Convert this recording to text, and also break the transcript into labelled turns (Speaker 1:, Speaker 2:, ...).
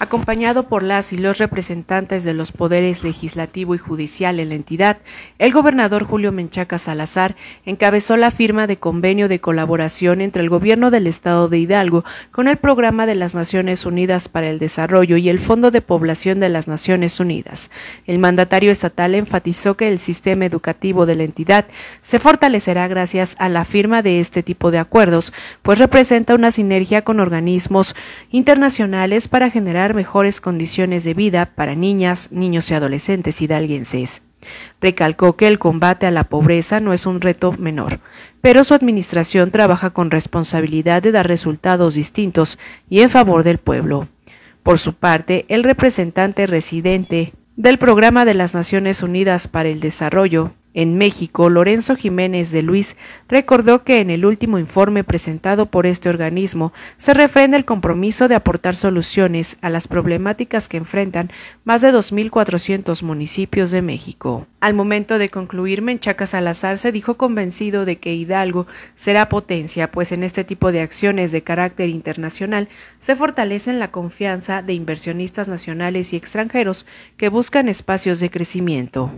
Speaker 1: Acompañado por las y los representantes de los poderes legislativo y judicial en la entidad, el gobernador Julio Menchaca Salazar encabezó la firma de convenio de colaboración entre el gobierno del estado de Hidalgo con el Programa de las Naciones Unidas para el Desarrollo y el Fondo de Población de las Naciones Unidas. El mandatario estatal enfatizó que el sistema educativo de la entidad se fortalecerá gracias a la firma de este tipo de acuerdos, pues representa una sinergia con organismos internacionales para generar mejores condiciones de vida para niñas, niños y adolescentes hidalguenses. Recalcó que el combate a la pobreza no es un reto menor, pero su administración trabaja con responsabilidad de dar resultados distintos y en favor del pueblo. Por su parte, el representante residente del Programa de las Naciones Unidas para el Desarrollo, en México, Lorenzo Jiménez de Luis recordó que en el último informe presentado por este organismo se refrenda el compromiso de aportar soluciones a las problemáticas que enfrentan más de 2.400 municipios de México. Al momento de concluir, Menchaca Salazar se dijo convencido de que Hidalgo será potencia, pues en este tipo de acciones de carácter internacional se fortalecen la confianza de inversionistas nacionales y extranjeros que buscan espacios de crecimiento.